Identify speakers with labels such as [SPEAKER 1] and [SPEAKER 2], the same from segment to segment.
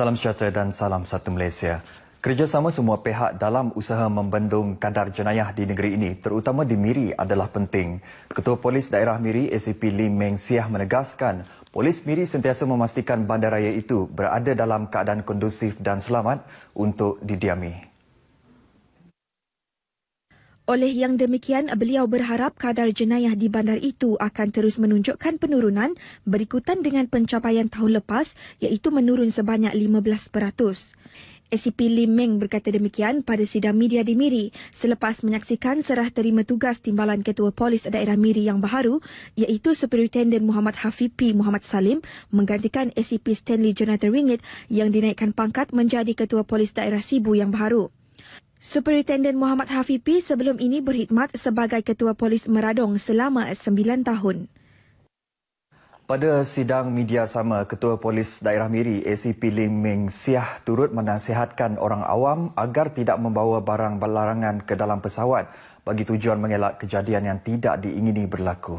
[SPEAKER 1] Salam sejahtera dan salam satu Malaysia. Kerjasama semua pihak dalam usaha membendung kadar jenayah di negeri ini terutama di Miri adalah penting. Ketua Polis Daerah Miri ACP Lim Meng Siah menegaskan Polis Miri sentiasa memastikan bandaraya itu berada dalam keadaan kondusif dan selamat untuk didiami.
[SPEAKER 2] Oleh yang demikian, beliau berharap kadar jenayah di bandar itu akan terus menunjukkan penurunan berikutan dengan pencapaian tahun lepas iaitu menurun sebanyak 15%. SCP Lim Meng berkata demikian pada sidang media di Miri selepas menyaksikan serah terima tugas timbalan Ketua Polis Daerah Miri yang baharu iaitu Superintendent Muhammad Hafiz P. Muhammad Salim menggantikan SCP Stanley Jonathan Ringit yang dinaikkan pangkat menjadi Ketua Polis Daerah Sibu yang baharu. Superintendent Muhammad Hafipi sebelum ini berkhidmat sebagai Ketua Polis Meradong selama 9 tahun.
[SPEAKER 1] Pada sidang media sama, Ketua Polis Daerah Miri ACP Lim Meng Siah turut menasihatkan orang awam agar tidak membawa barang berlarangan ke dalam pesawat bagi tujuan mengelak kejadian yang tidak diingini berlaku.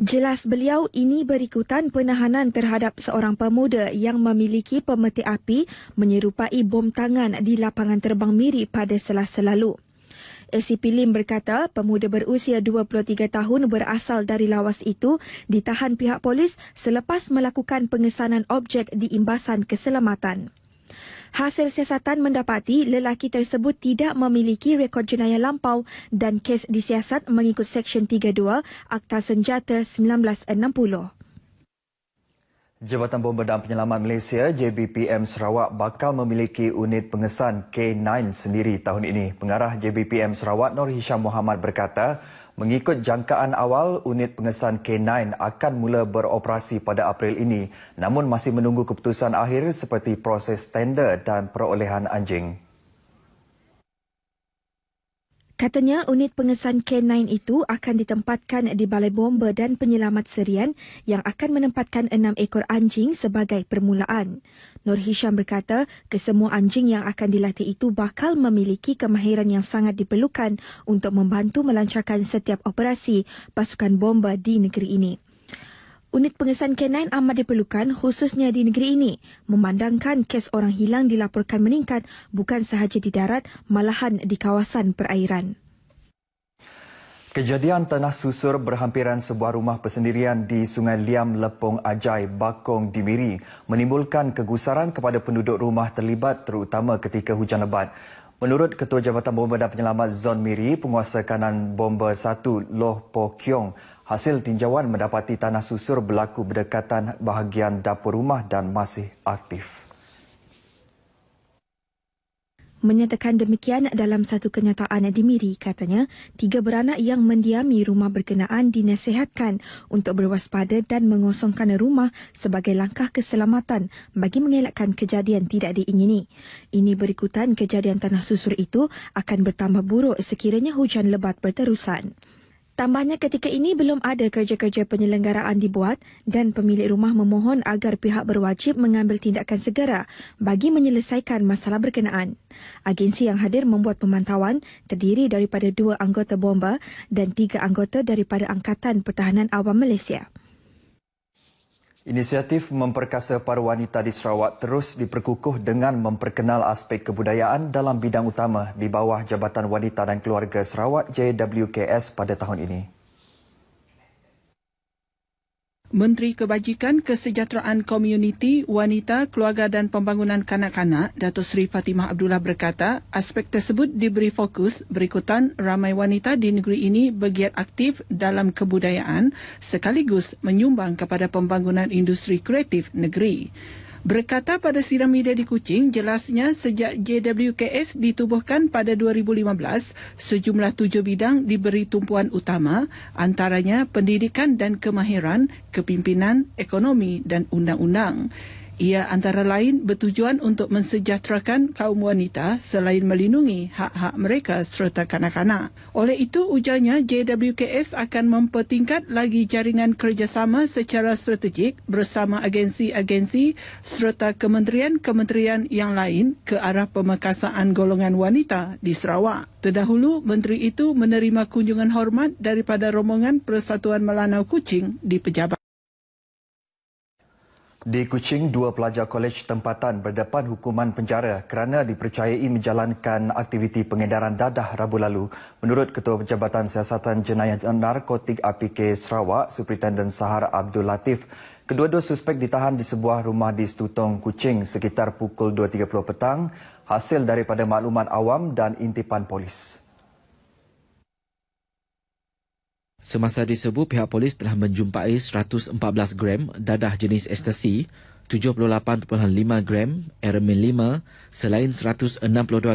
[SPEAKER 2] Jelas beliau ini berikutan penahanan terhadap seorang pemuda yang memiliki pemetik api menyerupai bom tangan di lapangan terbang Miri pada selasa lalu. ACP Lim berkata pemuda berusia 23 tahun berasal dari lawas itu ditahan pihak polis selepas melakukan pengesanan objek di imbasan keselamatan. Hasil siasatan mendapati lelaki tersebut tidak memiliki rekod jenayah lampau dan kes disiasat mengikut Seksyen 32 Akta Senjata 1960.
[SPEAKER 1] Jabatan Bomba dan Penyelamat Malaysia JBPM Sarawak bakal memiliki unit pengesan K9 sendiri tahun ini. Pengarah JBPM Sarawak Nur Hisham Muhammad berkata, Mengikut jangkaan awal, unit pengesan K9 akan mula beroperasi pada April ini namun masih menunggu keputusan akhir seperti proses tender dan perolehan anjing.
[SPEAKER 2] Katanya unit pengesan K9 itu akan ditempatkan di Balai Bomba dan Penyelamat Serian yang akan menempatkan enam ekor anjing sebagai permulaan. Nur Hisham berkata kesemua anjing yang akan dilatih itu bakal memiliki kemahiran yang sangat diperlukan untuk membantu melancarkan setiap operasi pasukan bomba di negeri ini. Unit pengesan K9 amat diperlukan khususnya di negeri ini. Memandangkan kes orang hilang dilaporkan meningkat bukan sahaja di darat malahan di kawasan perairan.
[SPEAKER 1] Kejadian tanah susur berhampiran sebuah rumah persendirian di Sungai Liam Lepong Ajai, Bakong, Dimiri menimbulkan kegusaran kepada penduduk rumah terlibat terutama ketika hujan lebat. Menurut Ketua Jabatan Bomba dan Penyelamat Zon Miri, penguasa kanan bomba 1 Loh Po Kiong hasil tinjauan mendapati tanah susur berlaku berdekatan bahagian dapur rumah dan masih aktif.
[SPEAKER 2] Menyatakan demikian dalam satu kenyataan di Miri, katanya, tiga beranak yang mendiami rumah berkenaan dinasihatkan untuk berwaspada dan mengosongkan rumah sebagai langkah keselamatan bagi mengelakkan kejadian tidak diingini. Ini berikutan kejadian tanah susur itu akan bertambah buruk sekiranya hujan lebat berterusan. Tambahnya ketika ini belum ada kerja-kerja penyelenggaraan dibuat dan pemilik rumah memohon agar pihak berwajib mengambil tindakan segera bagi menyelesaikan masalah berkenaan. Agensi yang hadir membuat pemantauan terdiri daripada dua anggota bomba dan tiga anggota daripada Angkatan Pertahanan Awam Malaysia.
[SPEAKER 1] Inisiatif memperkasa para wanita di Sarawak terus diperkukuh dengan memperkenal aspek kebudayaan dalam bidang utama di bawah Jabatan Wanita dan Keluarga Sarawak JWKS pada tahun ini.
[SPEAKER 3] Menteri Kebajikan Kesejahteraan Komuniti, Wanita, Keluarga dan Pembangunan Kanak-kanak, Dato' Sri Fatimah Abdullah berkata, aspek tersebut diberi fokus berikutan ramai wanita di negeri ini bergiat aktif dalam kebudayaan sekaligus menyumbang kepada pembangunan industri kreatif negeri. Berkata pada siram media di Kuching, jelasnya sejak JWKS ditubuhkan pada 2015, sejumlah tujuh bidang diberi tumpuan utama antaranya pendidikan dan kemahiran, kepimpinan, ekonomi dan undang-undang. Ia antara lain bertujuan untuk mensejahterakan kaum wanita selain melindungi hak-hak mereka serta kanak-kanak. Oleh itu, ujarnya JWKS akan mempertingkat lagi jaringan kerjasama secara strategik bersama agensi-agensi serta kementerian-kementerian yang lain ke arah pemekasaan golongan wanita di Sarawak. Terdahulu, menteri itu menerima kunjungan hormat daripada rombongan Persatuan Melanau Kucing di pejabat.
[SPEAKER 1] Di Kuching, dua pelajar kolej tempatan berdepan hukuman penjara kerana dipercayai menjalankan aktiviti pengedaran dadah Rabu lalu. Menurut Ketua Pejabatan Siasatan Jenayah Narkotik APK Sarawak, Superintenden Sahar Abdul Latif, kedua-dua suspek ditahan di sebuah rumah di Stutong, Kuching sekitar pukul 2.30 petang hasil daripada makluman awam dan intipan polis.
[SPEAKER 4] Semasa disebut, pihak polis telah menjumpai 114 gram dadah jenis ekstasi, 78.5 gram eremin 5 selain 162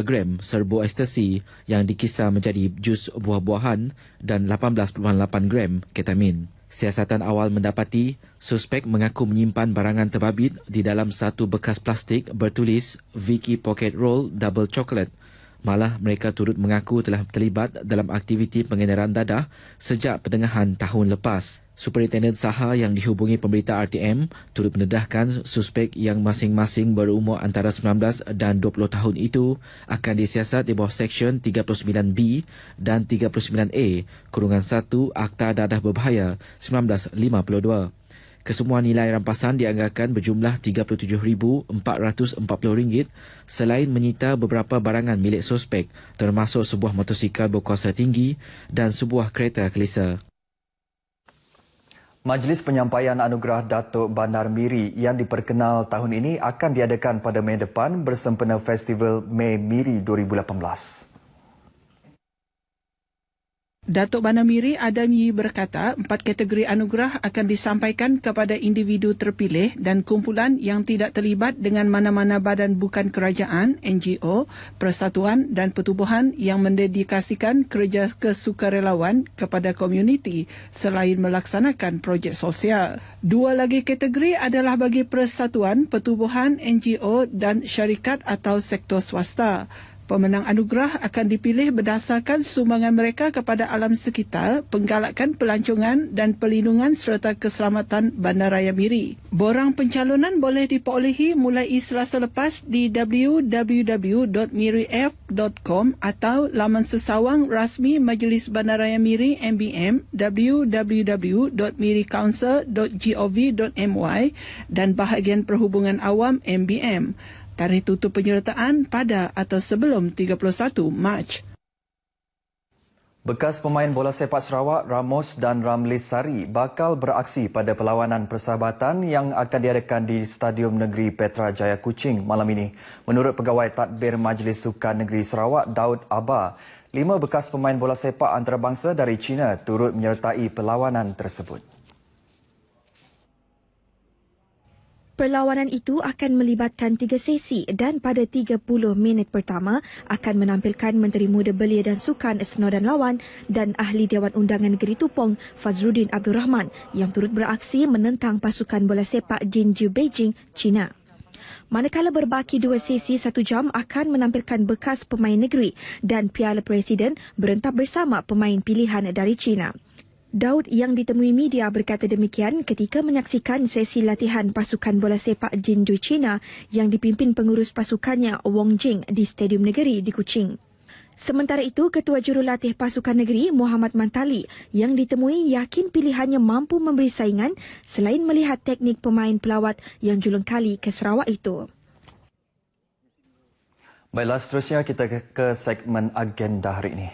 [SPEAKER 4] gram serbu ekstasi yang dikisar menjadi jus buah-buahan dan 18.8 gram ketamin. Siasatan awal mendapati, suspek mengaku menyimpan barangan terbabit di dalam satu bekas plastik bertulis Vicky Pocket Roll Double Chocolate Malah mereka turut mengaku telah terlibat dalam aktiviti pengedaran dadah sejak pertengahan tahun lepas. Superintendent Saha yang dihubungi pemberita RTM turut mendedahkan suspek yang masing-masing berumur antara 19 dan 20 tahun itu akan disiasat di bawah Seksyen 39B dan 39A Kurungan 1 Akta Dadah Berbahaya 1952. Kesemua nilai rampasan dianggarkan berjumlah RM37,440 selain menyita beberapa barangan milik suspek termasuk sebuah motosikal berkuasa tinggi dan sebuah kereta kelisa.
[SPEAKER 1] Majlis penyampaian anugerah Datuk Bandar Miri yang diperkenal tahun ini akan diadakan pada Mei depan bersempena Festival Mei Miri 2018.
[SPEAKER 3] Datuk Banamiri Adam Yi berkata, empat kategori anugerah akan disampaikan kepada individu terpilih dan kumpulan yang tidak terlibat dengan mana-mana badan bukan kerajaan, NGO, persatuan dan pertubuhan yang mendedikasikan kerja kesukarelawan kepada komuniti selain melaksanakan projek sosial. Dua lagi kategori adalah bagi persatuan, pertubuhan, NGO dan syarikat atau sektor swasta. Pemenang anugerah akan dipilih berdasarkan sumbangan mereka kepada alam sekitar, penggalakan pelancongan dan pelindungan serta keselamatan Bandaraya Miri. Borang pencalonan boleh diperolehi mulai selasa lepas di www.miriaf.com atau laman sesawang rasmi Majlis Bandaraya Miri MBM www.miricouncil.gov.my dan bahagian perhubungan awam MBM tarikh tutup penyertaan pada atau sebelum 31 Mac.
[SPEAKER 1] Bekas pemain bola sepak Sarawak Ramos dan Ramli Sari bakal beraksi pada perlawanan persahabatan yang akan diadakan di Stadium Negeri Petra Jaya Kuching malam ini. Menurut Pegawai Tadbir Majlis Sukan Negeri Sarawak Daud Aba, lima bekas pemain bola sepak antarabangsa dari China turut menyertai perlawanan tersebut.
[SPEAKER 2] Perlawanan itu akan melibatkan tiga sesi dan pada 30 minit pertama akan menampilkan Menteri Muda Belia dan Sukan dan Lawan dan Ahli Dewan Undangan Negeri Tupong Fazrudin Abdul Rahman yang turut beraksi menentang pasukan bola sepak Jinju Beijing, China. Manakala berbaki dua sesi satu jam akan menampilkan bekas pemain negeri dan Piala Presiden berentap bersama pemain pilihan dari China. Daud yang ditemui media berkata demikian ketika menyaksikan sesi latihan pasukan bola sepak Jinju China yang dipimpin pengurus pasukannya Wong Jing di Stadium Negeri di Kuching. Sementara itu, Ketua Jurulatih Pasukan Negeri Muhammad Mantali yang ditemui yakin pilihannya mampu memberi saingan selain melihat teknik pemain pelawat yang julung kali ke Sarawak itu.
[SPEAKER 1] Baiklah, seterusnya kita ke segmen agenda hari ini.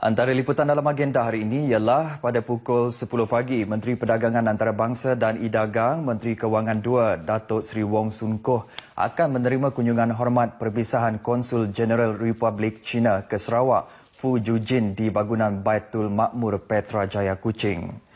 [SPEAKER 1] Antara liputan dalam agenda hari ini ialah pada pukul 10 pagi, Menteri Perdagangan Antarabangsa dan Idagang Menteri Kewangan II, Datuk Seri Wong Sun Koh akan menerima kunjungan hormat perpisahan Konsul General Republik China ke Sarawak, Fu Jujin di bangunan Baitul Makmur Petra Jaya Kuching.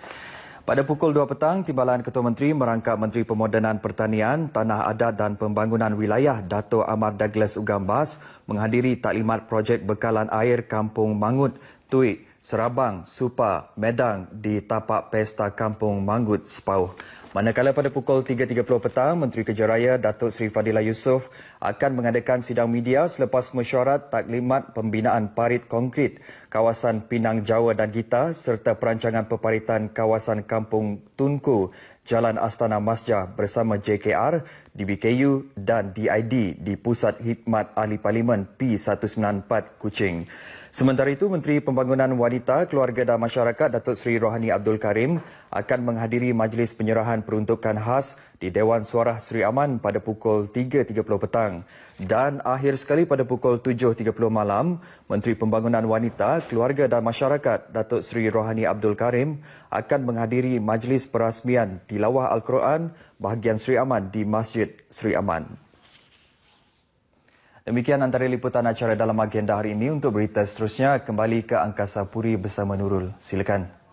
[SPEAKER 1] Pada pukul 2 petang, Timbalan Ketua Menteri merangkap Menteri Pemodenan Pertanian, Tanah Adat dan Pembangunan Wilayah Dato' Amar Douglas Ugambas menghadiri taklimat projek bekalan air Kampung Mangut Tui, Serabang, Supa, Medang di tapak pesta Kampung Manggut Sepauh. Manakala pada pukul 3.30 petang, Menteri Kerja Raya Datuk Seri Fadila Yusof akan mengadakan sidang media selepas mesyuarat taklimat pembinaan parit konkrit kawasan Pinang Jawa dan Gita serta perancangan peparitan kawasan Kampung Tunku, Jalan Astana Masjah bersama JKR, DBKU dan DID di Pusat Hikmat Ahli Parlimen P194 Kuching. Sementara itu, Menteri Pembangunan Wanita, Keluarga dan Masyarakat Datuk Seri Rohani Abdul Karim akan menghadiri majlis penyerahan peruntukan khas di Dewan Suara Seri Aman pada pukul 3.30 petang. Dan akhir sekali pada pukul 7.30 malam, Menteri Pembangunan Wanita, Keluarga dan Masyarakat Datuk Seri Rohani Abdul Karim akan menghadiri majlis perasmian tilawah Al-Quran bahagian Seri Aman di Masjid Seri Aman. Demikian antara liputan acara dalam agenda hari ini untuk berita seterusnya kembali ke Angkasa Puri bersama Nurul. Silakan.